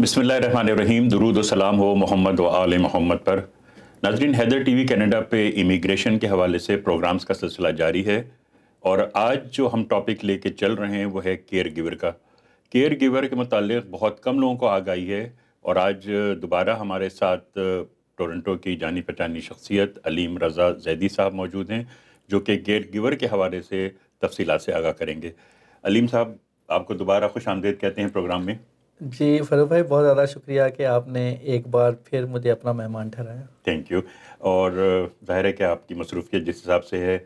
बिसमीम दरूद सलाम हो मोहम्मद व आल मोहम्मद पर Nazreen Haider T V Canada पे इमिग्रेशन के हवाले से प्रोग्राम्स का सिलसिला जारी है और आज जो हम टॉपिक लेके चल रहे हैं वो है केयर गिवर का केयर गिवर के मतलब बहुत कम लोगों को आगाही है और आज दोबारा हमारे साथ टोरंटो की जानी पहचानी शख्सियत अलीम रज़ा जैदी साहब मौजूद हैं जो कि केयर गिवर के हवाले से तफसीत से आगा करेंगे अलीम साहब आपको दोबारा खुश आमदेद कहते हैं प्रोग्राम में जी फरूख भाई बहुत ज़्यादा शुक्रिया कि आपने एक बार फिर मुझे अपना मेहमान ठहराया थैंक यू और ज़ाहिर है कि आपकी मसरूफियत जिस हिसाब से है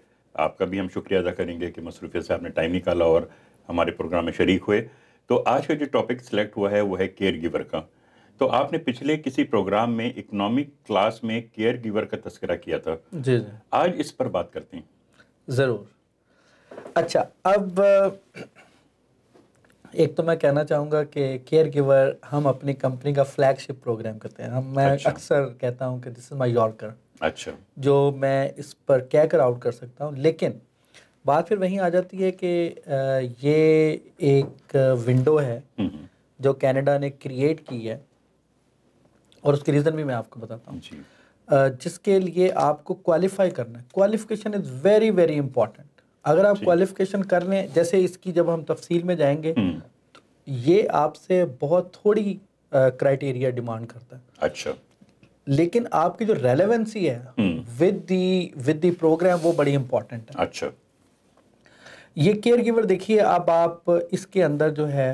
आपका भी हम शुक्रिया अदा करेंगे कि मसरूफियत से आपने टाइम निकाला और हमारे प्रोग्राम में शरीक हुए तो आज का जो टॉपिक सिलेक्ट हुआ है वो है केयर गिवर का तो आपने पिछले किसी प्रोग्राम में इकोनॉमिक क्लास में केयर गिवर का तस्करा किया था जी जी आज इस पर बात करते हैं ज़रूर अच्छा अब एक तो मैं कहना चाहूँगा कि केयर गिवर हम अपनी कंपनी का फ्लैगशिप प्रोग्राम करते हैं हम मैं अच्छा। अक्सर कहता हूँ कि दिस इज़ माई यॉर्कर अच्छा जो मैं इस पर कहकर आउट कर सकता हूँ लेकिन बात फिर वहीं आ जाती है कि ये एक विंडो है हम्म, हम्म। जो कनाडा ने क्रिएट की है और उसकी रीज़न भी मैं आपको बताता हूँ जिसके लिए आपको क्वालिफाई करना है qualification is very very important अगर आप क्वालिफिकेशन कर लें जैसे इसकी जब हम तफसील में जाएंगे हम्म। ये आपसे बहुत थोड़ी क्राइटेरिया डिमांड करता है अच्छा लेकिन आपकी जो रेलेवेंसी है with the with the program वो बड़ी इंपॉर्टेंट है अच्छा ये केयर गिवर देखिए अब आप इसके अंदर जो है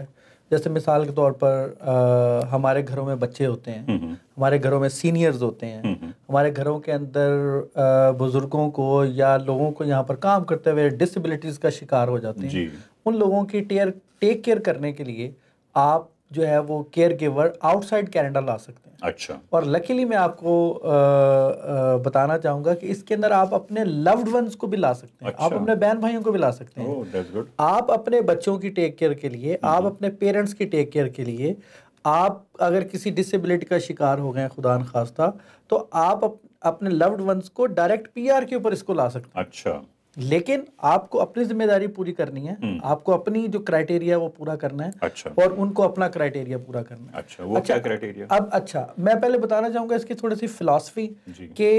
जैसे मिसाल के तौर पर आ, हमारे घरों में बच्चे होते हैं हम्म, हम्म। हमारे घरों में सीनियर्स होते हैं हम्म, हमारे घरों के अंदर बुज़ुर्गों को या लोगों को यहाँ पर काम करते हुए डिसेबिलिटीज़ का शिकार हो जाते हैं उन लोगों की टेयर टेक केयर करने के लिए आप जो है वो केयर गिवर आउटसाइड कैनेडा ला सकते हैं अच्छा और लकीली मैं आपको आ, आ, बताना चाहूँगा कि इसके अंदर आप अपने लव्ड वंस को भी ला सकते हैं अच्छा। आप अपने बहन भाइयों को भी ला सकते हैं oh, आप अपने बच्चों की टेक केयर के लिए हम्म। आप अपने पेरेंट्स की टेक केयर के लिए आप अगर किसी डिसेबिलिटी का शिकार हो गए खुदा खास्ता तो आप अप, अपने लव्ड वंस को डायरेक्ट पीआर के ऊपर इसको ला सकते हैं अच्छा लेकिन आपको अपनी जिम्मेदारी पूरी करनी है हम्म। आपको अपनी जो क्राइटेरिया वो पूरा करना है अच्छा और उनको अपना क्राइटेरिया पूरा करना है अच्छा वो अच्छा, क्या क्राइटेरिया अब अच्छा मैं पहले बताना चाहूंगा इसकी थोड़ी सी फिलॉसफी के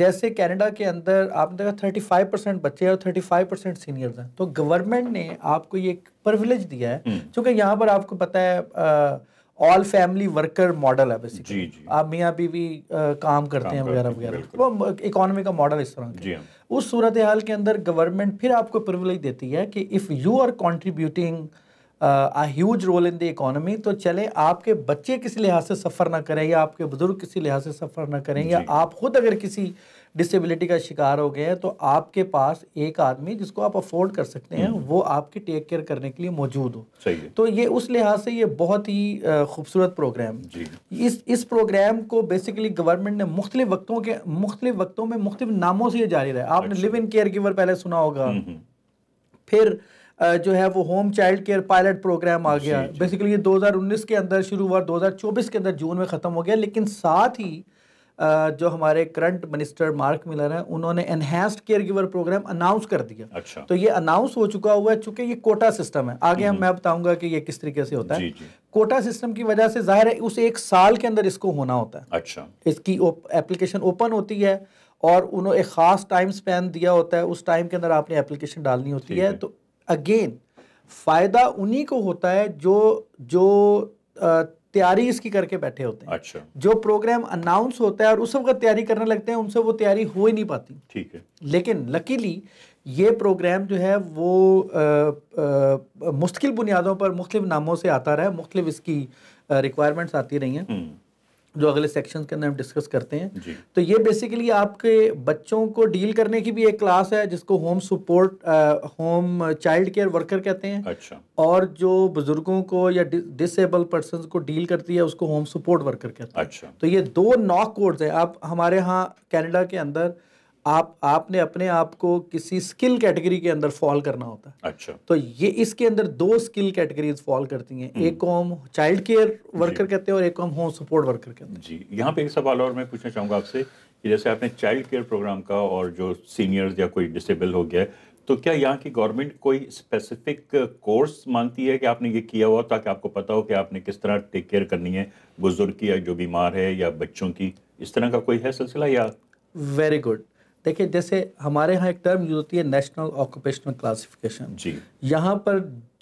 जैसे कनाडा के अंदर आपने देखा थर्टी फाइव परसेंट बच्चे हैं और थर्टी फाइव परसेंट सीनियर हैं तो गवर्नमेंट ने आपको ये एक परविलेज दिया है हम्म। क्योंकि यहाँ पर आपको पता है आ, ऑल फैमिली वर्कर मॉडल है बेसिकली आप मियाँ बीवी काम करते काम हैं वगैरह वगैरह वो इकोनॉमी का मॉडल इस तरह जी हाँ। उस सूरत हाल के अंदर गवर्नमेंट फिर आपको प्रिवलेज देती है कि if you are contributing huge role in the economy तो चले आपके बच्चे किसी लिहाज से सफ़र ना करें या आपके बुज़ुर्ग किसी लिहाज से सफ़र ना करें या आप खुद अगर किसी uh, डिसेबिलिटी का शिकार हो गए हैं तो आपके पास एक आदमी जिसको आप अफोर्ड कर सकते हैं हम्म। वो आपकी टेक केयर करने के लिए मौजूद हो सही है। तो ये उस लिहाज से ये बहुत ही खूबसूरत प्रोग्राम जी इस इस प्रोग्राम को बेसिकली गवर्नमेंट ने मुख्तलि वक्तों के मुख्तलि वक्तों में मुख्तु नामों से ये जारी रहा आपने लिव इन केयर गिवर पहले सुना होगा हम्म, हम्म। फिर जो है वो home child care pilot program आ गया बेसिकली ये 2019 के अंदर शुरू हुआ 2024 के अंदर जून में ख़त्म हो गया लेकिन साथ ही जो हमारे करंट मिनिस्टर मार्क मिलर हैं उन्होंने enhanced caregiver program announce कर दिया अच्छा तो ये अनाउंस हो चुका हुआ है चूंकि ये कोटा सिस्टम है आगे हम हम्म। मैं बताऊंगा कि ये किस तरीके से होता है जी, कोटा सिस्टम की वजह से जाहिर है उस एक साल के अंदर इसको होना होता है अच्छा इसकी एप्लीकेशन ओपन होती है और उन्होंने एक खास टाइम स्पैन दिया होता है उस टाइम के अंदर आपने एप्लीकेशन डालनी होती है तो अगेन फ़ायदा उन्हीं को होता है जो जो तैयारी इसकी करके बैठे होते हैं अच्छा जो प्रोग्राम अनाउंस होता है और उस वक्त तैयारी करने लगते हैं उनसे वो तैयारी हो ही नहीं पाती ठीक है लेकिन लकीली ये प्रोग्राम जो है वो मुश्किल बुनियादों पर मुख्तु नामों से आता रहा है मुख्तलिफ इसकी रिक्वायरमेंट्स आती रही हैं हम्म। जो अगले सेक्शन के अंदर हम डिस्कस करते हैं तो ये बेसिकली आपके बच्चों को डील करने की भी एक क्लास है जिसको home support home child care worker कहते हैं अच्छा और जो बुजुर्गों को या डिसेबल पर्सन को डील करती है उसको होम सपोर्ट वर्कर कहते हैं अच्छा तो ये दो नॉक कोड्स हैं आप हमारे यहाँ कैनेडा के अंदर आप आपने अपने आप को किसी स्किल कैटेगरी के अंदर फॉल करना होता है अच्छा तो ये इसके अंदर दो स्किल कैटेगरीज फॉल करती हैं हम्म। एक को हम चाइल्ड केयर वर्कर कहते हैं और एक को हम होम सपोर्ट वर्कर कहते हैं जी यहाँ पे एक सवाल और मैं पूछना चाहूँगा आपसे कि जैसे आपने चाइल्ड केयर प्रोग्राम का और जो सीनियर या कोई डिसेबल हो गया तो क्या यहाँ की गवर्नमेंट कोई स्पेसिफिक कोर्स मानती है कि आपने ये किया हुआ ताकि आपको पता हो कि आपने किस तरह टेक केयर करनी है बुजुर्ग की या जो बीमार है या बच्चों की इस तरह का कोई है सिलसिला या वेरी गुड देखिए जैसे हमारे यहाँ एक टर्म यूज होती है नेशनल ऑक्यूपेशनल क्लासिफिकेशन जी यहाँ पर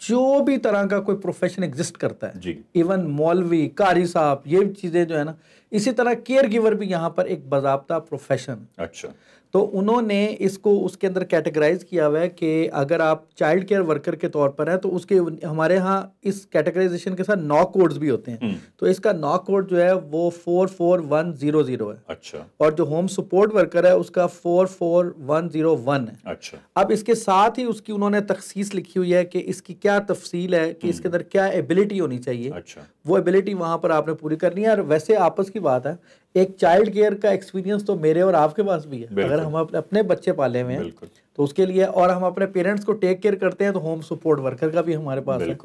जो भी तरह का कोई प्रोफेशन एग्जिस्ट करता है जी इवन मौलवी कारी साहब ये चीज़ें जो है ना इसी तरह केयर गिवर भी यहाँ पर एक बाबा प्रोफेशन अच्छा तो उन्होंने इसको उसके अंदर कैटेगराइज किया हुआ है कि अगर आप चाइल्ड केयर वर्कर के तौर पर हैं तो उसके हमारे यहाँ इस कैटेगराइजेशन के साथ नौ कोड्स भी होते हैं हम्म। तो इसका नौ कोड जो है वो four four one zero zero है अच्छा और जो होम सपोर्ट वर्कर है उसका four four one zero one है अच्छा अब इसके साथ ही उसकी उन्होंने तखसीस लिखी हुई है कि इसकी क्या तफसील है कि इसके हम्म। अंदर क्या एबिलिटी होनी चाहिए अच्छा वो एबिलिटी वहाँ पर आपने पूरी करनी है और वैसे आपस की बात है एक चाइल्ड केयर का एक्सपीरियंस तो मेरे और आपके पास भी है अगर हम अपने बच्चे पाले हुए हैं तो उसके लिए और हम अपने पेरेंट्स को टेक केयर करते हैं तो होम सपोर्ट वर्कर का भी हमारे पास है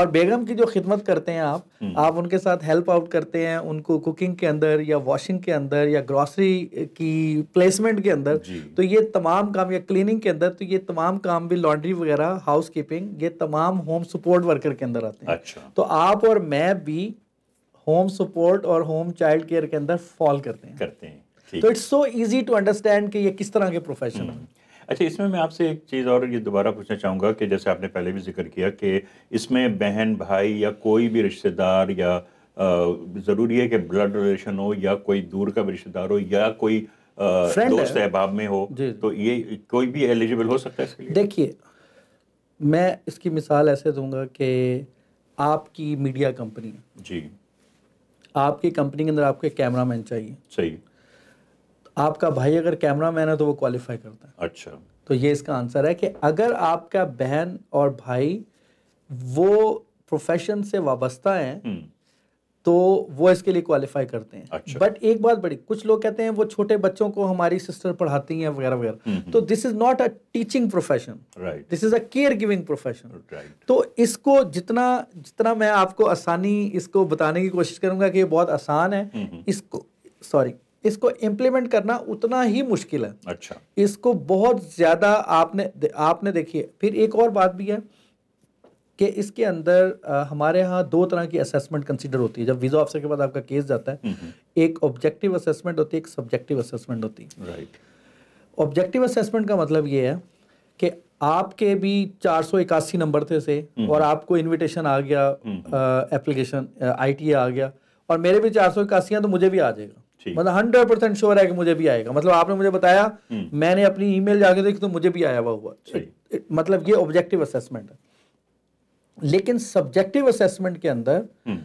और बेगम की जो खिदमत करते हैं आप हम्म। आप उनके साथ हेल्प आउट करते हैं उनको कुकिंग के अंदर या वॉशिंग के अंदर या ग्रॉसरी की प्लेसमेंट के अंदर तो ये तमाम काम या क्लीनिंग के अंदर तो ये तमाम काम भी लॉन्ड्री वगैरह हाउस कीपिंग ये तमाम होम सपोर्ट वर्कर के अंदर आते हैं अच्छा। तो आप और मैं भी होम सपोर्ट और होम चाइल्ड केयर के अंदर फॉल करते हैं करते हैं तो it's so easy to understand कि ये किस तरह के प्रोफेशन हैं हम्म। अच्छा इसमें मैं आपसे एक चीज़ और ये दोबारा पूछना चाहूँगा कि जैसे आपने पहले भी जिक्र किया कि इसमें बहन भाई या कोई भी रिश्तेदार या ज़रूरी है कि ब्लड रिलेशन हो या कोई दूर का भी रिश्तेदार हो या कोई दोस्त अहबाब में हो तो ये कोई भी एलिजिबल हो सकता है देखिए मैं इसकी मिसाल ऐसे दूंगा कि आपकी मीडिया कंपनी जी आपकी कंपनी के अंदर आपको एक मैन चाहिए सही आपका भाई अगर कैमरा मैन है तो वो क्वालिफाई करता है अच्छा तो ये इसका आंसर है कि अगर आपका बहन और भाई वो प्रोफेशन से वाबस्ता है हम्म। तो वो इसके लिए क्वालिफाई करते हैं अच्छा। बट एक बात बड़ी कुछ लोग कहते हैं वो छोटे बच्चों को हमारी सिस्टर पढ़ाती हैं वगैरह वगैरह हम्म, हम्म। तो this is not a teaching profession this is a caregiving profession तो इसको जितना जितना मैं आपको आसानी इसको बताने की कोशिश करूंगा कि ये बहुत आसान है हम्म, इसको सॉरी इसको इम्प्लीमेंट करना उतना ही मुश्किल है अच्छा इसको बहुत ज्यादा आपने आपने देखिए फिर एक और बात भी है कि इसके अंदर हमारे यहाँ दो तरह की असेसमेंट कंसिडर होती है जब वीज़ा ऑफिसर के बाद आपका केस जाता है हम्म, हम्म। एक ऑब्जेक्टिव असेसमेंट होती है एक सब्जेक्टिव असेसमेंट होती है राइट ऑब्जेक्टिव असेसमेंट का मतलब ये है कि आपके भी चार नंबर थे से हम्म, और आपको इनविटेशन आ गया एप्लीकेशन आई आ गया और मेरे भी चार सौ इक्यासी है तो मुझे भी आ जाएगा मतलब हंड्रेड परसेंट श्योर है कि मुझे भी आएगा मतलब आपने मुझे बताया मैंने अपनी ईमेल जाके देखी तो मुझे भी आया हुआ हुआ मतलब ये ऑब्जेक्टिव असेसमेंट है लेकिन सब्जेक्टिव असेसमेंट के अंदर हम्म।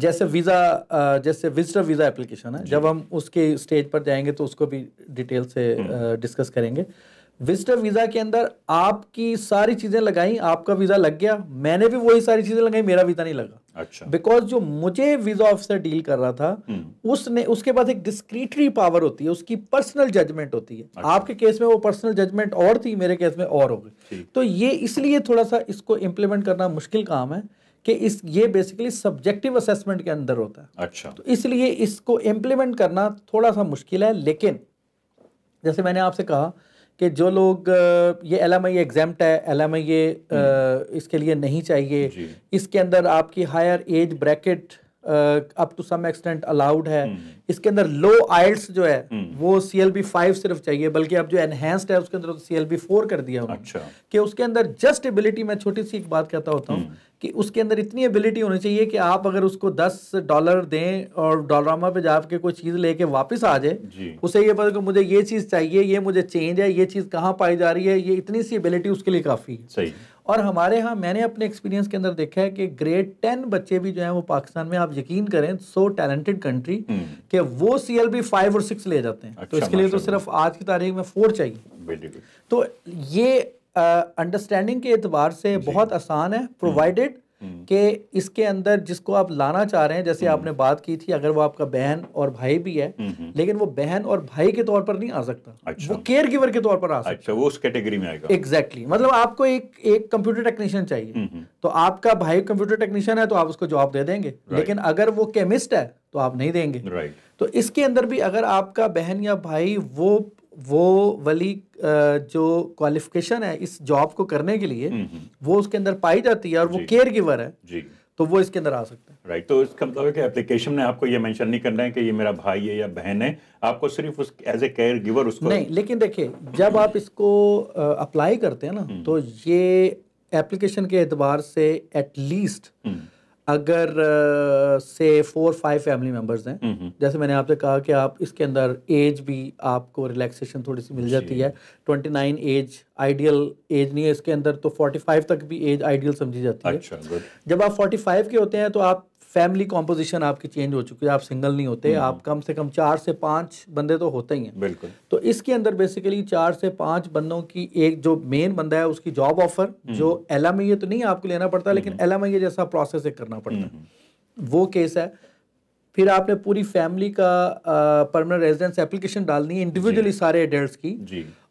जैसे वीज़ा जैसे विजिटर वीज़ा एप्लीकेशन है जब हम उसके स्टेज पर जाएंगे तो उसको भी डिटेल से डिस्कस हम्म। करेंगे विजिटर वीज़ा के अंदर आपकी सारी चीज़ें लगाई आपका वीज़ा लग गया मैंने भी वही सारी चीज़ें लगाई मेरा वीज़ा नहीं लगा अच्छा बिकॉज जो मुझे वीज़ा ऑफिसर डील कर रहा था हम्म। उसने उसके पास एक डिस्क्रिटरी पावर होती है उसकी पर्सनल जजमेंट होती है अच्छा। आपके केस में वो पर्सनल जजमेंट और थी मेरे केस में और हो गई तो ये इसलिए थोड़ा सा इसको इम्प्लीमेंट करना मुश्किल काम है कि इस ये बेसिकली सब्जेक्टिव असेसमेंट के अंदर होता है अच्छा तो इसलिए इसको इम्प्लीमेंट करना थोड़ा सा मुश्किल है लेकिन जैसे मैंने आपसे कहा कि जो लोग ये एल एम आई एग्जाम्ट है एल एम आई इसके लिए नहीं चाहिए इसके अंदर आपकी higher age bracket up to some extent allowed है हम्म। इसके अंदर लो आइल्स जो है हम्म। वो सी एल बी फाइव सिर्फ चाहिए बल्कि अब जो एनहेंस्ड है उसके अंदर सी एल बी फोर कर दिया अच्छा कि उसके अंदर जस्ट एबिलिटी मैं छोटी सी एक बात कहता होता हूँ हम्म। कि उसके अंदर इतनी एबिलिटी होनी चाहिए कि आप अगर उसको दस डॉलर दें और डॉलरामा पे जाके कोई चीज़ लेके वापस आ जाए उसे ये पता कि मुझे ये चीज़ चाहिए ये मुझे चेंज है ये चीज़ कहाँ पाई जा रही है ये इतनी सी एबिलिटी उसके लिए काफ़ी है और हमारे यहाँ मैंने अपने एक्सपीरियंस के अंदर देखा है कि ग्रेड टेन बच्चे भी जो है वो पाकिस्तान में आप यकीन करें सो टैलेंटेड कंट्री कि वो सी एल बी फाइव और सिक्स ले जाते हैं तो अच्छा, तो इसके लिए तो सिर्फ आज की तारीख में फोर चाहिए तो ये अंडरस्टैंडिंग के एतबार से बहुत आसान है प्रोवाइडेड हम्म। कि इसके अंदर जिसको आप लाना चाह रहे हैं जैसे हम्म। आपने बात की थी अगर वो आपका बहन और भाई भी है लेकिन वो बहन और भाई के तौर पर नहीं आ सकता अच्छा। वो केयर गिवर के तौर पर आ सकता अच्छा, वो उस कैटेगरी में आएगा एग्जैक्टली exactly. मतलब आपको एक एक कंप्यूटर टेक्नीशियन चाहिए तो आपका भाई कंप्यूटर टेक्नीशियन है तो आप उसको जॉब दे देंगे लेकिन अगर वो केमिस्ट है तो आप नहीं देंगे तो इसके अंदर भी अगर आपका बहन या भाई वो वो वाली जो क्वालिफिकेशन है इस जॉब को करने के लिए हम्म, हम्म। वो उसके अंदर पाई जाती है और वो केयर गिवर है जी तो वो इसके अंदर आ सकते हैं राइट तो इसका मतलब है कि एप्लीकेशन में आपको ये मेंशन नहीं करना है कि ये मेरा भाई है या बहन है आपको सिर्फ उस एज ए केयर गिवर उसको नहीं लेकिन देखिए जब आप इसको अप्लाई करते हैं ना हम्म। तो ये एप्लीकेशन के एतबार से एटलीस्ट अगर से फोर फाइव फैमिली मेम्बर्स हैं हम्म, हम्म। जैसे मैंने आपसे कहा कि आप इसके अंदर एज भी आपको रिलैक्सेशन थोड़ी सी मिल जाती है twenty nine age ideal age नहीं है इसके अंदर तो फोर्टी फाइव तक भी एज आइडियल समझी जाती अच्छा, है जब आप फोर्टी फाइव के होते हैं तो आप फैमिली कॉम्पोजिशन आपकी चेंज हो चुकी है आप सिंगल नहीं होते हम्म। आप कम से कम चार से पांच बंदे तो होते ही हैं बिल्कुल तो इसके अंदर बेसिकली चार से पांच बंदों की एक जो मेन बंदा है उसकी जॉब ऑफर हम्म। जो एल तो नहीं आपको लेना पड़ता लेकिन एल हम्म। जैसा प्रोसेस एक करना पड़ता है वो केस है फिर आपने पूरी फैमिली का परमानेंट रेजिडेंस एप्लीकेशन डालनी है इंडिविजुअली सारे एडल्ट की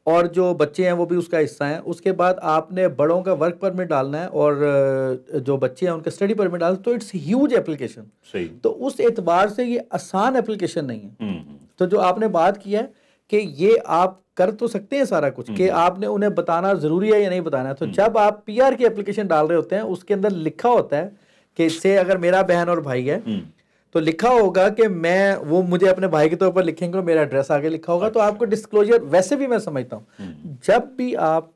और जो बच्चे हैं वो भी उसका हिस्सा हैं उसके बाद आपने बड़ों का वर्क परमिट डालना है और जो बच्चे हैं उनका स्टडी परमिट डालना तो इट्स ह्यूज एप्लीकेशन तो उस एतबार से ये आसान एप्लीकेशन नहीं है हम्म, हम्म। तो जो आपने बात किया है कि ये आप कर तो सकते हैं सारा कुछ हम्म, कि आपने उन्हें बताना ज़रूरी है या नहीं बताना तो जब आप पीआर की एप्लीकेशन डाल रहे होते हैं उसके अंदर लिखा होता है कि इससे अगर मेरा बहन और भाई है तो लिखा होगा कि मैं वो मुझे अपने भाई के तौर पर लिखेंगे और मेरा एड्रेस आगे लिखा होगा अच्छा। तो आपको डिस्क्लोजर वैसे भी मैं समझता हूँ हम्म। जब भी आप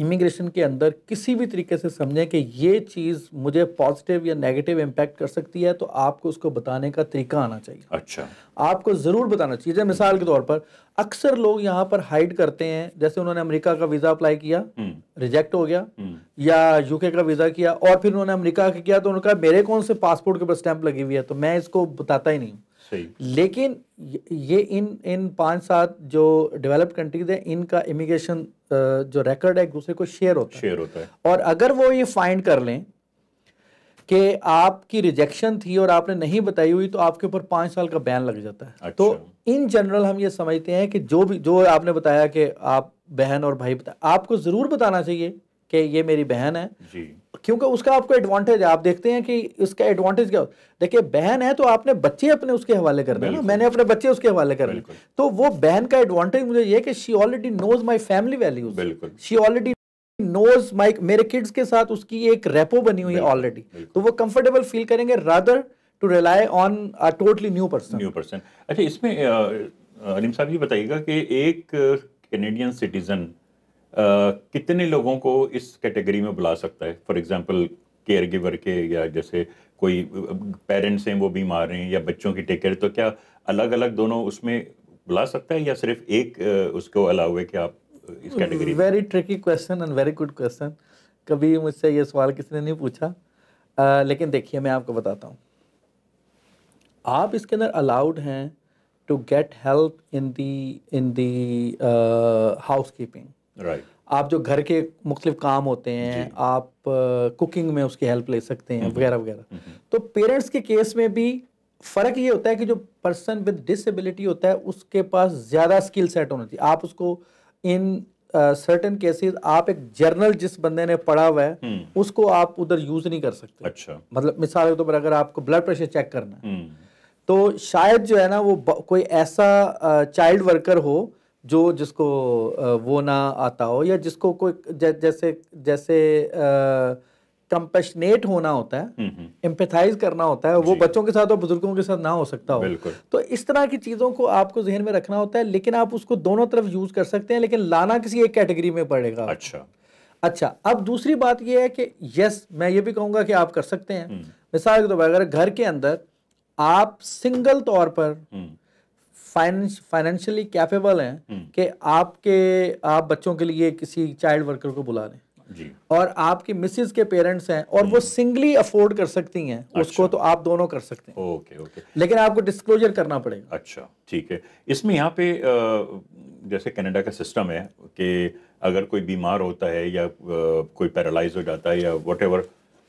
इमिग्रेशन के अंदर किसी भी तरीके से समझें कि ये चीज़ मुझे पॉजिटिव या नेगेटिव इम्पैक्ट कर सकती है तो आपको उसको बताने का तरीका आना चाहिए अच्छा आपको ज़रूर बताना चाहिए जैसे मिसाल के तौर पर अक्सर लोग यहाँ पर हाइड करते हैं जैसे उन्होंने अमेरिका का वीज़ा अप्लाई किया रिजेक्ट हम्म। हो गया हम्म। या यूके का वीज़ा किया और फिर उन्होंने अमेरिका का किया तो उनका मेरे कौन से पासपोर्ट के ऊपर स्टैंप लगी हुई है तो मैं इसको बताता ही नहीं हूँ लेकिन ये इन इन पांच सात जो डेवलप्ड कंट्रीज हैं इनका इमिग्रेशन जो रिकॉर्ड है एक दूसरे को शेयर होता है शेयर होता है और अगर वो ये फाइंड कर लें कि आपकी रिजेक्शन थी और आपने नहीं बताई हुई तो आपके ऊपर पांच साल का बैन लग जाता है तो अच्छा। तो इन जनरल हम ये समझते हैं कि जो भी जो आपने बताया कि आप बहन और भाई बता आपको ज़रूर बताना चाहिए कि ये मेरी बहन है क्योंकि उसका आपको एडवांटेज है आप देखते हैं कि उसका एडवांटेज क्या देखिए बहन है तो आपने बच्चे अपने उसके हवाले करने ना मैंने अपने बच्चे उसके हवाले करने तो वो बहन का एडवांटेज मुझे ये कि she already knows my family values बिल्कुल शी ऑलरेडी नोज माई मेरे किड्स के साथ उसकी एक रेपो बनी हुई है ऑलरेडी तो वो कंफर्टेबल फील करेंगे rather to rely on a totally new person new person अच्छा इसमें अलीम साहब ये बताइएगा कि एक कैनेडियन सिटीजन कितने लोगों को इस कैटेगरी में बुला सकता है फॉर एग्जांपल केयर गिवर के या जैसे कोई पेरेंट्स हैं वो बीमार हैं या बच्चों की टेक केयर तो क्या अलग अलग दोनों उसमें बुला सकता है या सिर्फ एक उसको अलाउ है कि आप इस category very tricky question and very good question कभी मुझसे ये सवाल किसी ने नहीं पूछा आ, लेकिन देखिए मैं आपको बताता हूँ आप इसके अंदर अलाउड हैं to get help in the in the housekeeping right. आप जो घर के मुख्तलिफ काम होते हैं आप कुकिंग में उसकी हेल्प ले सकते हैं वगैरह वगैरह तो पेरेंट्स के केस में भी फ़र्क ये होता है कि जो पर्सन विद डिसेबिलिटी होता है उसके पास ज़्यादा स्किल सेट होना चाहिए आप उसको इन सर्टन uh, केसेस आप एक जर्नल जिस बंदे ने पढ़ा हुआ है हम्म। उसको आप उधर यूज़ नहीं कर सकते अच्छा मतलब मिसाल के तौर तो पर अगर आपको ब्लड प्रेशर चेक करना है हम्म। तो शायद जो है ना वो कोई ऐसा चाइल्ड वर्कर हो जो जिसको वो ना आता हो या जिसको कोई जैसे जैसे कंपेशनेट होना होता है एम्पेथाइज हम्म, हम्म। करना होता है वो बच्चों के साथ और बुजुर्गों के साथ ना हो सकता हो तो इस तरह की चीज़ों को आपको जहन में रखना होता है लेकिन आप उसको दोनों तरफ यूज़ कर सकते हैं लेकिन लाना किसी एक कैटेगरी में पड़ेगा अच्छा अच्छा अब दूसरी बात यह है कि यस मैं ये भी कहूँगा कि आप कर सकते हैं हम्म। मिसाल के तौर पर अगर घर के अंदर आप सिंगल तौर पर फाइनेंस फाइनेंशियली कैपेबल हैं हम्म। कि आपके आप बच्चों के लिए किसी चाइल्ड वर्कर को बुला लें और आपकी मिसेज के पेरेंट्स हैं और वो सिंगली हम्म। अफोर्ड कर सकती हैं अच्छा। उसको तो आप दोनों कर सकते हैं ओके ओके लेकिन आपको डिस्क्लोजर करना पड़ेगा अच्छा ठीक है इसमें यहाँ पे जैसे कनाडा का सिस्टम है कि अगर कोई बीमार होता है या कोई पैरालाइज हो जाता है या वट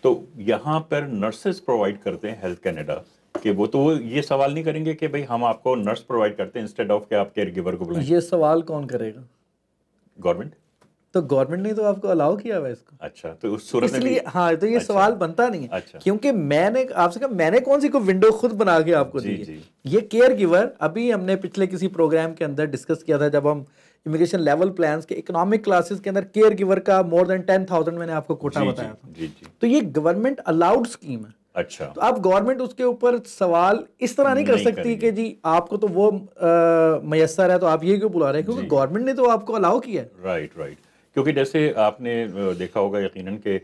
तो यहाँ पर नर्सेज प्रोवाइड करते हैं हेल्थ कैनेडा कि वो तो ये सवाल नहीं करेंगे कि भाई हम आपको नर्स प्रोवाइड करते हैं इंस्टेड ऑफ के आप केयर गिवर को बुलाएं ये सवाल कौन करेगा गवर्नमेंट तो गवर्नमेंट ने तो आपको अलाउ किया हुआ इसको अच्छा तो उस सूरत में हाँ तो ये अच्छा, सवाल बनता नहीं है अच्छा, क्योंकि मैंने आपसे कहा मैंने कौन सी को विंडो खुद बना के आपको दी ये केयर गिवर अभी हमने पिछले किसी प्रोग्राम के अंदर डिस्कस किया था जब हम इमिग्रेशन लेवल प्लान के इकोनॉमिक क्लासेस के अंदर केयर गिवर का मोर देन टेन थाउजेंड मैंने आपको कोटा बताया था जी, जी. तो ये गवर्नमेंट अलाउड स्कीम है अच्छा तो आप गवर्नमेंट उसके ऊपर सवाल इस तरह नहीं कर नहीं सकती कि जी आपको तो वो मैसर है तो आप ये क्यों बुला रहे हैं क्योंकि गवर्नमेंट ने तो आपको अलाउ किया राइट राइट क्योंकि जैसे आपने देखा होगा यकीनन के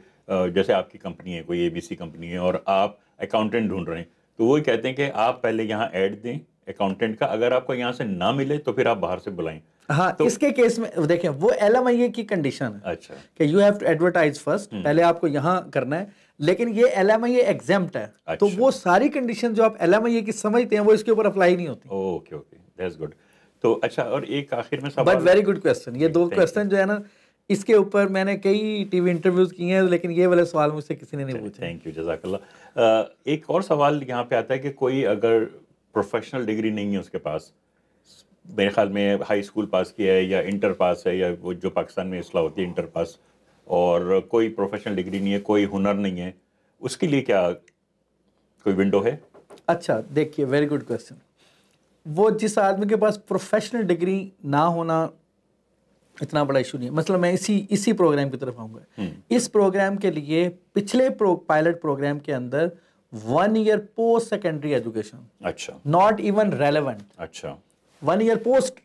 जैसे आपकी कंपनी है कोई एबीसी कंपनी है और आप अकाउंटेंट ढूंढ रहे हैं तो वो कहते हैं कि आप पहले यहाँ ऐड दें अकाउंटेंट का अगर आपको यहाँ से ना मिले तो फिर आप बाहर से बुलाएं हाँ तो, इसके केस में देखें वो एल की कंडीशन है अच्छा कि you have to advertise first पहले आपको यहाँ करना है लेकिन ये एल एम आई एग्जाम्प्ट है तो अच्छा। तो वो सारी कंडीशन जो आप एल एम आई की समझते हैं वो इसके ऊपर अप्लाई नहीं होती ओके ओके दैट्स गुड तो अच्छा और एक आखिर में बट वेरी गुड क्वेश्चन ये दो क्वेश्चन जो है ना इसके ऊपर मैंने कई टीवी इंटरव्यूज किए हैं लेकिन ये वाले सवाल मुझसे किसी ने नहीं पूछा थैंक यू जजाकल्ला एक और सवाल यहाँ पे आता है कि कोई अगर प्रोफेशनल डिग्री नहीं है उसके पास मेरे ख्याल में हाई स्कूल पास किया है या इंटर पास है या वो जो पाकिस्तान में इसला होती है इंटर पास और कोई प्रोफेशनल डिग्री नहीं है कोई हुनर नहीं है उसके लिए क्या कोई विंडो है अच्छा देखिए वेरी गुड क्वेश्चन वो जिस आदमी के पास प्रोफेशनल डिग्री ना होना इतना बड़ा इशू नहीं है मतलब मैं इसी इसी प्रोग्राम की तरफ आऊँगा हम्म। इस प्रोग्राम के लिए पिछले प्रो, पायलट प्रोग्राम के अंदर one year post secondary education अच्छा नॉट इवन रेलेवेंट अच्छा one year post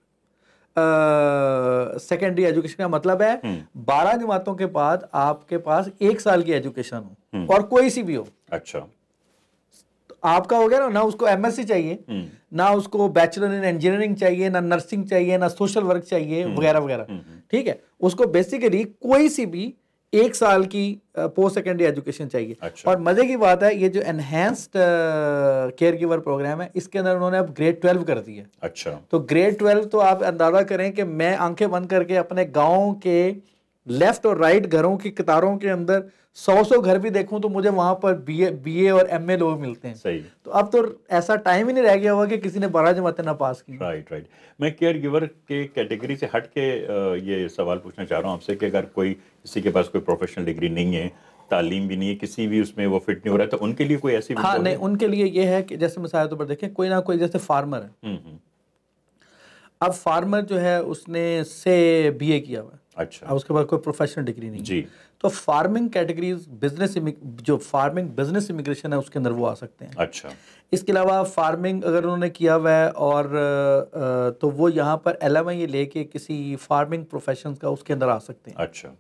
secondary education का मतलब है हम्म। बारह जमातों के बाद आपके पास एक साल की एजुकेशन हो हम्म। और कोई सी भी हो अच्छा तो आपका हो गया ना ना उसको एमएससी हम्म। चाहिए ना उसको बैचलर इन इंजीनियरिंग चाहिए ना नर्सिंग चाहिए ना सोशल वर्क चाहिए वगैरह वगैरह ठीक है उसको बेसिकली कोई सी भी एक साल की पोस्ट सेकेंडरी एजुकेशन चाहिए अच्छा। और मजे की बात है ये जो एनहेंस्ड केयर गिवर प्रोग्राम है इसके अंदर उन्होंने अब ग्रेड ट्वेल्व कर दिया अच्छा तो ग्रेड ट्वेल्व तो आप अंदाजा करें कि मैं आंखें बंद करके अपने गाँव के लेफ्ट और राइट घरों की कतारों के अंदर सौ सौ घर भी देखूं तो मुझे वहां पर बीए बीए और एमए लोग मिलते हैं सही तो अब तो ऐसा टाइम ही नहीं रह गया होगा कि किसी ने बारह जमाते ना पास की राइट राइट मैं केयर गिवर के कैटेगरी से हट के ये सवाल पूछना चाह रहा हूँ आपसे कि अगर कोई किसी के पास कोई प्रोफेशनल डिग्री नहीं है तालीम भी नहीं है किसी भी उसमें वो फिट नहीं हो रहा तो उनके लिए कोई ऐसी हाँ नहीं उनके लिए ये है कि जैसे मिसाल तौर पर देखें कोई ना कोई जैसे फार्मर है हम्म, हम्म। अब फार्मर जो है उसने से बीए किया हुआ अच्छा अब उसके बाद कोई प्रोफेशनल डिग्री नहीं जी तो फार्मिंग कैटेगरीज बिजनेस जो फार्मिंग बिजनेस इमिग्रेशन है उसके अंदर वो आ सकते हैं अच्छा इसके अलावा फार्मिंग अगर उन्होंने किया हुआ है और तो वो यहाँ पर एल एम आई लेके किसी फार्मिंग प्रोफेशन का उसके अंदर आ सकते हैं अच्छा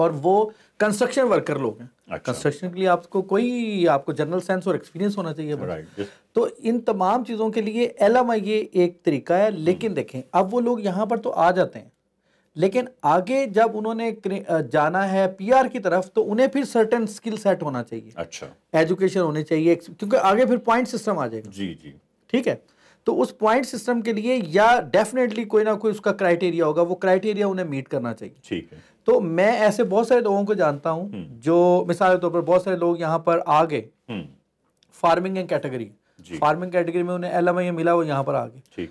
और वो कंस्ट्रक्शन वर्कर लोग हैं अच्छा। कंस्ट्रक्शन के लिए आपको कोई आपको जनरल सेंस और एक्सपीरियंस होना चाहिए right. तो इन तमाम चीज़ों के लिए एल एम आई एक तरीका है लेकिन हम्म। देखें अब वो लोग यहाँ पर तो आ जाते हैं लेकिन आगे जब उन्होंने जाना है पीआर की तरफ तो उन्हें फिर सर्टेन स्किल सेट होना चाहिए अच्छा एजुकेशन होनी चाहिए क्योंकि आगे फिर पॉइंट सिस्टम आ जाएगा जी जी ठीक है तो उस पॉइंट सिस्टम के लिए या डेफिनेटली कोई ना कोई उसका क्राइटेरिया होगा वो क्राइटेरिया उन्हें मीट करना चाहिए ठीक है तो मैं ऐसे बहुत सारे लोगों को जानता हूं हम्म। जो मिसाल के तौर पर बहुत सारे लोग यहाँ पर आ गए farming and category farming category में उन्हें एल मिला वो यहाँ पर आ गए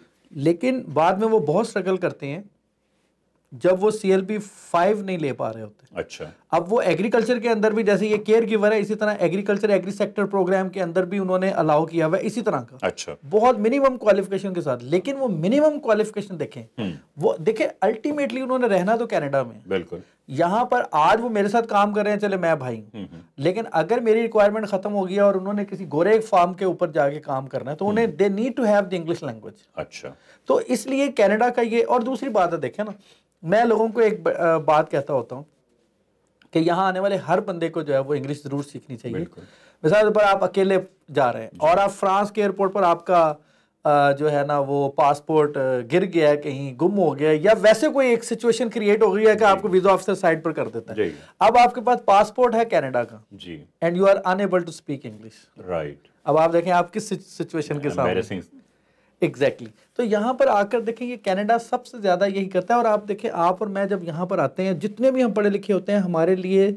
लेकिन बाद में वो बहुत स्ट्रगल करते हैं जब वो सी एल पी फाइव नहीं ले पा रहे होते अच्छा अब वो एग्रीकल्चर के अंदर भी जैसे ये केयर गिवर है इसी तरह एग्रीकल्चर एग्री सेक्टर प्रोग्राम के अंदर भी उन्होंने अलाउ किया हुआ इसी तरह का अच्छा बहुत मिनिमम क्वालिफिकेशन के साथ लेकिन वो मिनिमम क्वालिफिकेशन देखें हम्म। वो देखे अल्टीमेटली उन्होंने रहना तो कैनेडा में बिल्कुल यहाँ पर आज वो मेरे साथ काम कर रहे हैं चले मैं भाई हम्म, हम्म। लेकिन अगर मेरी रिक्वायरमेंट खत्म हो गई और उन्होंने किसी गोरे फार्म के ऊपर जाके काम करना है तो उन्हें they need to have the English language अच्छा तो इसलिए कनाडा का ये और दूसरी बात है देखे ना मैं लोगों को एक बात कहता होता हूँ कि यहाँ आने वाले हर बंदे को जो है वो इंग्लिश ज़रूर सीखनी चाहिए मिसाल पर आप अकेले जा रहे हैं और आप फ्रांस के एयरपोर्ट पर आपका जो है ना वो पासपोर्ट गिर गया है कहीं गुम हो गया या वैसे कोई एक सिचुएशन क्रिएट हो गई है कि आपको वीजा ऑफिसर साइड पर कर देता है अब आपके पास पासपोर्ट है कनाडा का जी and you are unable to speak English right अब आप देखें आप किस सिचुएशन के सामने एग्जैक्टली exactly. तो यहाँ पर आकर देखें ये कनाडा सबसे ज़्यादा यही करता है और आप देखें आप और मैं जब यहाँ पर आते हैं जितने भी हम पढ़े लिखे होते हैं हमारे लिए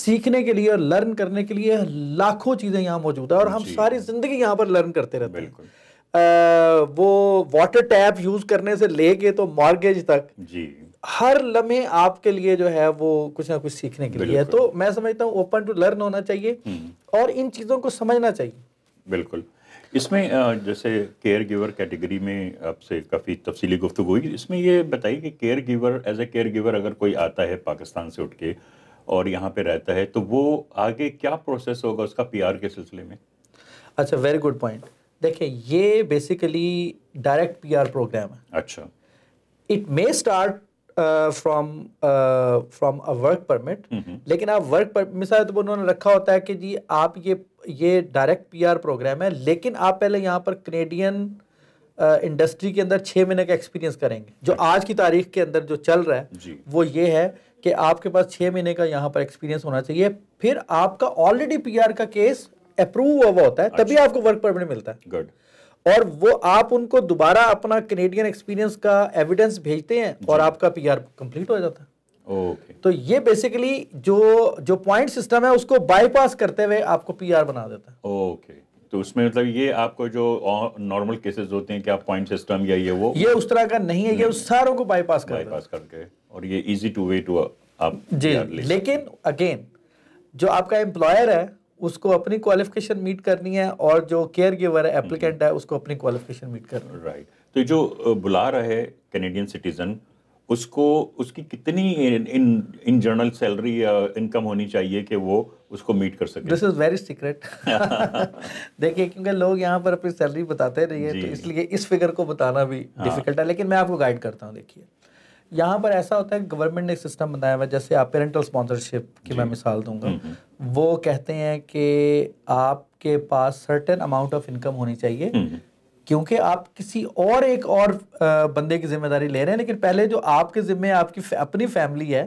सीखने के लिए और लर्न करने के लिए लाखों चीज़ें यहाँ मौजूद है और हम सारी ज़िंदगी यहाँ पर लर्न करते रहते हैं आ, वो वाटर टैप यूज़ करने से लेके तो मॉर्गेज तक जी हर लम्हे आपके लिए जो है वो कुछ ना कुछ सीखने के लिए है तो मैं समझता हूँ ओपन टू लर्न होना चाहिए हम्म। और इन चीज़ों को समझना चाहिए बिल्कुल इसमें जैसे केयर गिवर कैटेगरी में आपसे काफ़ी तफसीली गुफ्तु हुई इसमें ये बताइए कि caregiver as a caregiver अगर कोई आता है पाकिस्तान से उठ के और यहाँ पे रहता है तो वो आगे क्या प्रोसेस होगा उसका पीआर के सिलसिले में अच्छा वेरी गुड पॉइंट देखिए ये बेसिकली डायरेक्ट पीआर प्रोग्राम है अच्छा it may start from from a work permit लेकिन आप वर्क पर मिसाल तो उन्होंने रखा होता है कि जी आप ये ये डायरेक्ट पीआर प्रोग्राम है लेकिन आप पहले यहाँ पर कनेडियन इंडस्ट्री uh, के अंदर छः महीने का एक्सपीरियंस करेंगे जो आज की तारीख के अंदर जो चल रहा है वो ये है कि आपके पास छः महीने का यहाँ पर एक्सपीरियंस होना चाहिए फिर आपका ऑलरेडी पीआर का केस अप्रूव हुआ होता है तभी अच्छा। आपको वर्क परमिट मिलता है गुड और वो आप उनको दोबारा अपना कनेडियन एक्सपीरियंस का एविडेंस भेजते हैं और आपका पी आर कंप्लीट हो जाता है ओके okay. तो ये बेसिकली जो जो पॉइंट सिस्टम है उसको बाईपास करते हुए आपको पीआर बना देता है ओके okay. तो उसमें मतलब ये आपको जो नॉर्मल केसेस होते हैं कि आप पॉइंट सिस्टम या ये वो ये उस तरह का नहीं है नहीं। ये उस सारों को बाईपास कर बाईपास करके और ये इजी टू वे टू आप जी लेकिन अगेन जो आपका एम्प्लॉयर है उसको अपनी क्वालिफिकेशन मीट करनी है और जो केयर गिवर है एप्लीकेंट हम्म। है उसको अपनी क्वालिफिकेशन मीट करनी है राइट तो जो बुला रहा है कैनेडियन सिटीजन उसको उसकी कितनी इन इन जनरल सैलरी या इनकम होनी चाहिए कि वो उसको मीट कर सके दिस इज़ वेरी सीक्रेट देखिए क्योंकि लोग यहाँ पर अपनी सैलरी बताते रहिए तो इसलिए इस फिगर को बताना भी डिफिकल्ट हाँ। है लेकिन मैं आपको गाइड करता हूँ देखिए यहाँ पर ऐसा होता है गवर्नमेंट ने एक सिस्टम बनाया हुआ जैसे आप पेरेंटल स्पॉन्सरशिप की मैं मिसाल दूंगा हम्म, हम्म। वो कहते हैं कि आपके पास सर्टेन अमाउंट ऑफ इनकम होनी चाहिए हम्म, क्योंकि आप किसी और एक और बंदे की जिम्मेदारी ले रहे हैं लेकिन पहले जो आपके जिम्मे आपकी अपनी फैमिली है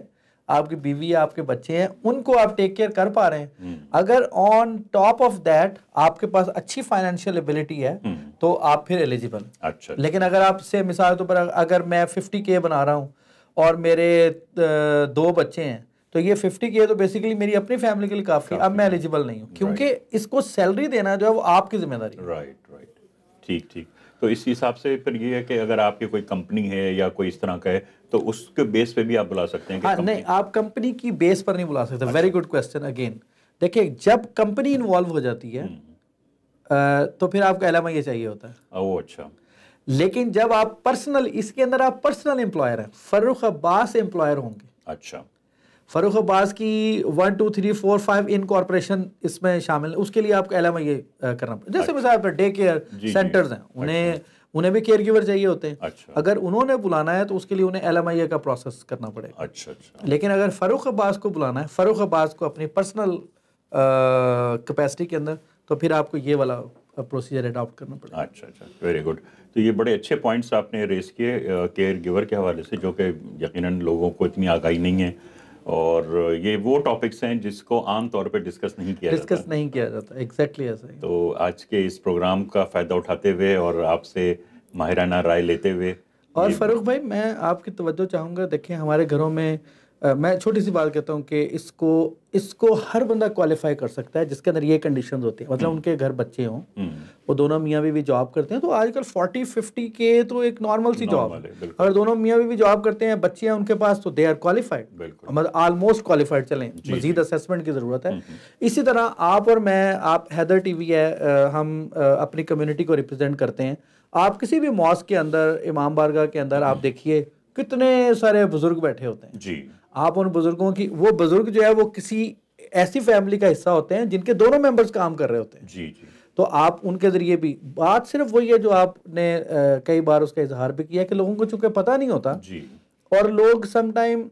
आपकी बीवी है आपके बच्चे हैं उनको आप टेक केयर कर पा रहे हैं हम्म। अगर ऑन टॉप ऑफ दैट आपके पास अच्छी फाइनेंशियल एबिलिटी है हम्म। तो आप फिर एलिजिबल अच्छा लेकिन अगर आपसे मिसाल तो पर अगर मैं फिफ्टी के बना रहा हूँ और मेरे दो बच्चे हैं तो ये फिफ्टी के तो बेसिकली मेरी अपनी फैमिली के लिए काफ़ी अब मैं एलिजिबल नहीं हूँ क्योंकि इसको सैलरी देना जो है वो आपकी जिम्मेदारी राइट ठीक ठीक तो इस हिसाब से फिर ये है कि अगर आपकी कोई कंपनी है या कोई इस तरह का है तो उसके बेस पे भी आप बुला सकते हैं हाँ नहीं आप कंपनी की बेस पर नहीं बुला सकते वेरी गुड क्वेश्चन अगेन देखिए जब कंपनी इन्वॉल्व हो जाती है हम्म। तो फिर आपका एल ये चाहिए होता है वो अच्छा लेकिन जब आप पर्सनल इसके अंदर आप पर्सनल एम्प्लॉयर हैं फर्रुख अब्बास एम्प्लॉयर होंगे अच्छा फ़रूख अब्बास की one two three four five इन कॉरपोरेशन इसमें शामिल है उसके लिए आपको एल ये करना पड़ता जैसे अच्छा। मिसाल पर डे केयर सेंटर्स हैं अच्छा। उन्हें उन्हें भी केयर गिवर चाहिए होते हैं अच्छा। अगर उन्होंने बुलाना है तो उसके लिए उन्हें एल का प्रोसेस करना पड़ेगा अच्छा अच्छा लेकिन अगर फ़रूख अब्बास को बुलाना है फ़रूख अब्बास को अपनी पर्सनल कैपेसिटी के अंदर तो फिर आपको ये वाला प्रोसीजर अडॉप्ट करना पड़ेगा अच्छा अच्छा वेरी गुड तो ये बड़े अच्छे पॉइंट्स आपने रेस किए केयर गिवर के हवाले से जो कि यकीनन लोगों को इतनी आगाही नहीं है और ये वो टॉपिक्स हैं जिसको आम तौर पे डिस्कस नहीं किया डिस्कस नहीं किया जाता एग्जैक्टली exactly ऐसा तो आज के इस प्रोग्राम का फ़ायदा उठाते हुए और आपसे माहिराना राय लेते हुए और फरूख भाई मैं आपकी तवज्जो चाहूँगा देखें हमारे घरों में मैं छोटी सी बात कहता हूँ कि इसको इसको हर बंदा क्वालिफाई कर सकता है जिसके अंदर ये कंडीशंस होती है मतलब हम्म। उनके घर बच्चे हों हम्म। वो दोनों मियाँ भी, भी जॉब करते हैं तो आजकल फोर्टी फिफ्टी के तो एक नॉर्मल सी जॉब है अगर दोनों मियाँ भी, भी जॉब करते हैं बच्चे हैं उनके पास तो दे आर क्वालिफाइड मतलब ऑलमोस्ट क्वालिफाइड चलें मजीद असेसमेंट की ज़रूरत है हम्म, इसी तरह आप और मैं आप हैदर टी है हम अपनी कम्यूनिटी को रिप्रजेंट करते हैं आप किसी भी मॉस्क के अंदर इमाम बारगाह के अंदर आप देखिए कितने सारे बुजुर्ग बैठे होते हैं जी आप उन बुजुर्गों की वो बुजुर्ग जो है वो किसी ऐसी फैमिली का हिस्सा होते हैं जिनके दोनों मेंबर्स काम कर रहे होते हैं जी जी तो आप उनके ज़रिए भी बात सिर्फ वही है जो आपने कई बार उसका इजहार भी किया कि लोगों को चूंकि पता नहीं होता जी और लोग समटाइम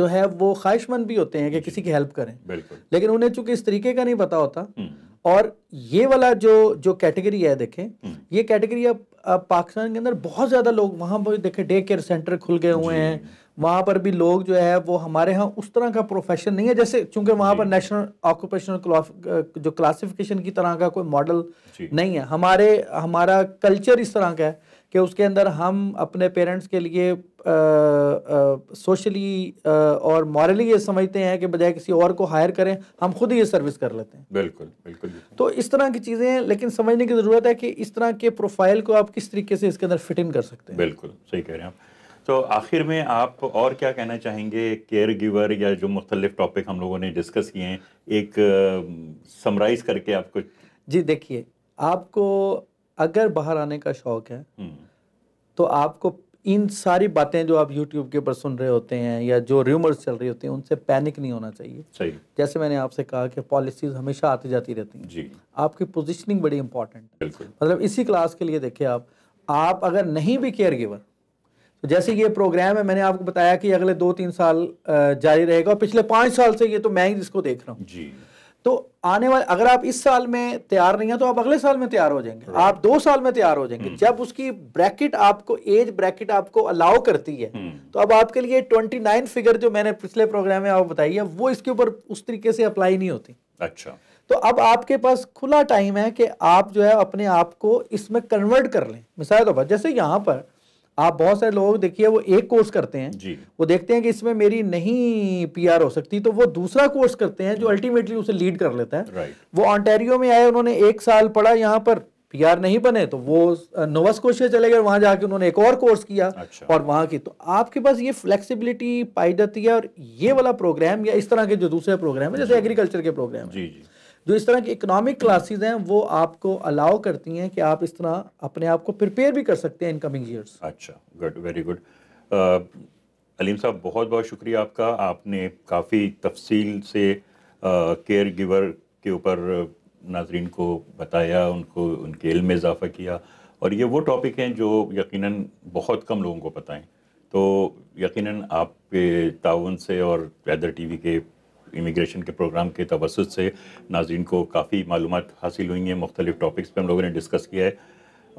जो है वो ख्वाहिशमंद भी होते हैं कि किसी की हेल्प करें लेकिन उन्हें चूंकि इस तरीके का नहीं पता होता हम्म। और ये वाला जो जो कैटेगरी है देखें हम्म। ये कैटेगरी अब पाकिस्तान के अंदर बहुत ज़्यादा लोग वहां पर देखें डे केयर सेंटर खुल गए हुए हैं वहाँ पर भी लोग जो है वो हमारे यहाँ उस तरह का प्रोफेशन नहीं है जैसे चूंकि वहाँ पर नेशनल ऑक्यूपेशनल जो क्लासिफिकेशन की तरह का कोई मॉडल नहीं है हमारे हमारा कल्चर इस तरह का है कि उसके अंदर हम अपने पेरेंट्स के लिए सोशली और मॉरली ये समझते हैं कि बजाय किसी और को हायर करें हम खुद ही ये सर्विस कर लेते हैं बिल्कुल बिल्कुल तो इस तरह की चीज़ें लेकिन समझने की ज़रूरत है कि इस तरह के प्रोफाइल को आप किस तरीके से इसके अंदर फिट इन कर सकते हैं बिल्कुल सही कह रहे हैं आप तो आखिर में आप और क्या कहना चाहेंगे केयर गिवर या जो मुख्तलिफ टॉपिक हम लोगों ने डिस्कस किए हैं एक समराइज करके आप कुछ जी देखिए आपको अगर बाहर आने का शौक है हम्म। तो आपको इन सारी बातें जो आप YouTube के ऊपर सुन रहे होते हैं या जो र्यूमर्स चल रही होती हैं उनसे पैनिक नहीं होना चाहिए सही जैसे मैंने आपसे कहा कि पॉलिसीज हमेशा आती जाती रहती हैं जी आपकी पोजीशनिंग बड़ी इंपॉर्टेंट है मतलब इसी क्लास के लिए देखिए आप आप अगर नहीं भी केयर गिवर तो जैसे ये प्रोग्राम है मैंने आपको बताया कि अगले दो तीन साल जारी रहेगा और पिछले पांच साल से ये तो मैं ही इसको देख रहा हूँ तो आने वाले अगर आप इस साल में तैयार नहीं है तो आप अगले साल में तैयार हो जाएंगे आप दो साल में तैयार हो जाएंगे हम्म। जब उसकी ब्रैकेट आपको एज ब्रैकेट आपको अलाउ करती है हम्म। तो अब आपके लिए ट्वेंटी नाइन फिगर जो मैंने पिछले प्रोग्राम में आप बताई है वो इसके ऊपर उस तरीके से अप्लाई नहीं होती अच्छा तो अब आपके पास खुला टाइम है कि आप जो है अपने आप को इसमें कन्वर्ट कर लें मिसाल तौर पर जैसे यहाँ पर आप बहुत सारे लोग देखिए वो एक कोर्स करते हैं जी। वो देखते हैं कि इसमें मेरी नहीं पीआर हो सकती तो वो दूसरा कोर्स करते हैं जो अल्टीमेटली हम्म। उसे लीड कर लेता है वो ऑन्टेरियो में आए उन्होंने एक साल पढ़ा यहाँ पर पीआर नहीं बने तो वो नोवस स्कोशिया चले गए वहां जाके उन्होंने एक और कोर्स किया अच्छा। और वहां की तो आपके पास ये फ्लेक्सिबिलिटी पाई जाती है और ये वाला प्रोग्राम या इस तरह के जो दूसरे प्रोग्राम है जैसे एग्रीकल्चर के प्रोग्राम है जी जी जो तो इस तरह की इकोनॉमिक क्लासेस हैं वो आपको अलाउ करती हैं कि आप इस तरह अपने आप को प्रिपेयर भी कर सकते हैं इन कमिंग ईयर्स अच्छा गुड वेरी गुड अलीम साहब बहुत बहुत शुक्रिया आपका आपने काफ़ी तफसील से केयर गिवर के ऊपर नाजरन को बताया उनको उनके इल में इजाफा किया और ये वो टॉपिक हैं जो यकीनन बहुत कम लोगों को पता है तो यकीनन आपके ताउन से और वैदर टीवी के इमिग्रेशन के प्रोग्राम के तवसत से नाजीन को काफ़ी मालूम हासिल हुई हैं मुख्तलिफ टॉपिक्स पर हम लोगों ने डिस्कस किया है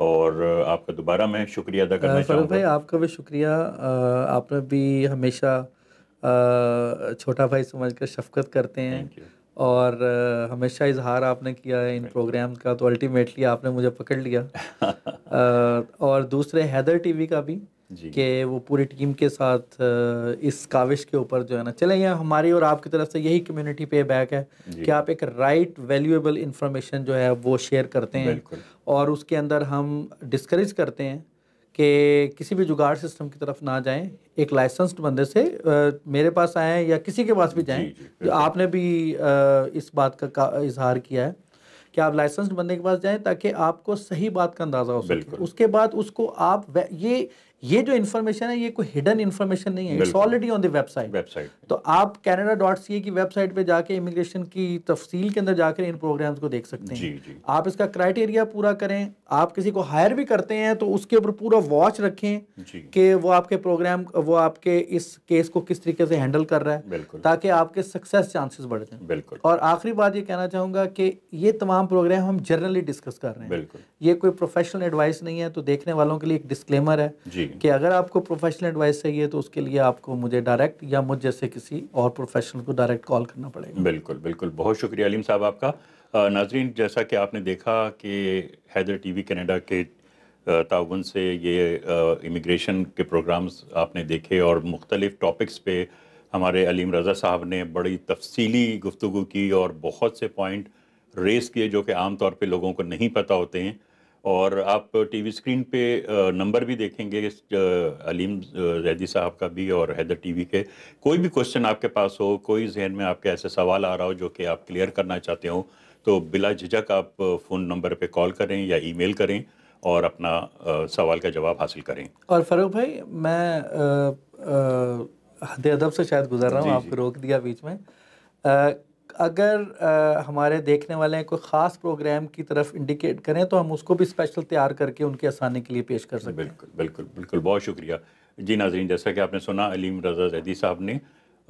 और आपका दोबारा मैं शुक्रिया अदा करना चाहूँगा भाई आपका भी शुक्रिया आपने भी हमेशा छोटा भाई समझ कर शफकत करते हैं और हमेशा इजहार आपने किया है इन प्रोग्राम का तो अल्टीमेटली आपने मुझे पकड़ लिया और दूसरे हैदर टीवी का भी कि वो पूरी टीम के साथ इस काविश के ऊपर जो है ना चले यहाँ हमारी और आपकी तरफ से यही कम्युनिटी पे बैक है कि आप एक राइट वैल्यूएबल इंफॉर्मेशन जो है वो शेयर करते हैं और उसके अंदर हम डिस्करेज करते हैं कि किसी भी जुगाड़ सिस्टम की तरफ ना जाएं एक लाइसेंस्ड बंदे से आ, मेरे पास आएँ या किसी के पास भी जाएं आपने भी आ, इस बात का, का इजहार किया है कि आप लाइसेंस्ड बंदे के पास जाएं ताकि आपको सही बात का अंदाज़ा हो सके उसके बाद उसको आप ये ये जो इन्फॉर्मेशन है ये कोई हिडन इन्फॉर्मेशन नहीं है it's already on the website website तो आप कैनेडा डॉट सी की वेबसाइट पे जाके इमिग्रेशन की तफसील के अंदर जाकर इन प्रोग्राम्स को देख सकते हैं जी, जी. आप इसका क्राइटेरिया पूरा करें आप किसी को हायर भी करते हैं तो उसके ऊपर पूरा वॉच रखें कि वो आपके प्रोग्राम वो आपके इस केस को किस तरीके से हैंडल कर रहा है ताकि आपके सक्सेस चांसेस बढ़ जाए बिल्कुल और आखिरी बात ये कहना चाहूंगा कि ये तमाम प्रोग्राम हम जनरली डिस्कस कर रहे हैं ये कोई प्रोफेशनल एडवाइस नहीं है तो देखने वालों के लिए एक डिस्क्लेमर है कि अगर आपको प्रोफेशनल एडवाइस चाहिए तो उसके लिए आपको मुझे डायरेक्ट या मुझ जैसे किसी और प्रोफेशनल को डायरेक्ट कॉल करना पड़ेगा बिल्कुल बिल्कुल बहुत शुक्रिया अलीम साहब आपका नाजरीन जैसा कि आपने देखा कि हैदर टी वी कनाडा के ताउन से ये इमिग्रेशन के प्रोग्राम्स आपने देखे और मुख्तलिफ़ टॉपिक्स पे हमारे अलीम रज़ा साहब ने बड़ी तफसीली गुफ्तु की और बहुत से पॉइंट रेस किए जो कि आम तौर पर लोगों को नहीं पता होते हैं और आप टीवी स्क्रीन पे नंबर भी देखेंगे अलीम जैदी साहब का भी और हैदर टीवी के कोई भी क्वेश्चन आपके पास हो कोई जहन में आपके ऐसे सवाल आ रहा हो जो कि आप क्लियर करना चाहते हो तो बिला झिझक आप फ़ोन नंबर पे कॉल करें या ईमेल करें और अपना सवाल का जवाब हासिल करें और फरूख भाई मैं हद अदब से शायद गुजर रहा हूँ आपको रोक दिया बीच में आ, अगर आ, हमारे देखने वाले हैं कोई ख़ास प्रोग्राम की तरफ इंडिकेट करें तो हम उसको भी स्पेशल तैयार करके उनके आसानी के लिए पेश कर सकते बिल्कुल बिल्कुल बिल्कुल बहुत शुक्रिया जी नाजरीन जैसा कि आपने सुना अलीम रजा जैदी साहब ने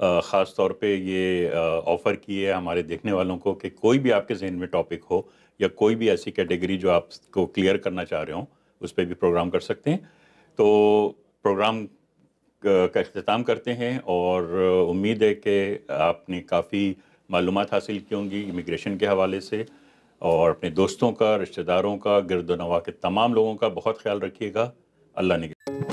ख़ास तौर पे ये ऑफ़र की है हमारे देखने वालों को कि कोई भी आपके जहन में टॉपिक हो या कोई भी ऐसी कैटेगरी जो आपको क्लियर करना चाह रहे हो उस पर भी प्रोग्राम कर सकते हैं तो प्रोग्राम का अख्ताम करते हैं और उम्मीद है कि आपने काफ़ी मालूम हासिल की होंगी इमिग्रेशन के हवाले से और अपने दोस्तों का रिश्तेदारों का गिरदोनवा के तमाम लोगों का बहुत ख्याल रखिएगा अल्लाह ने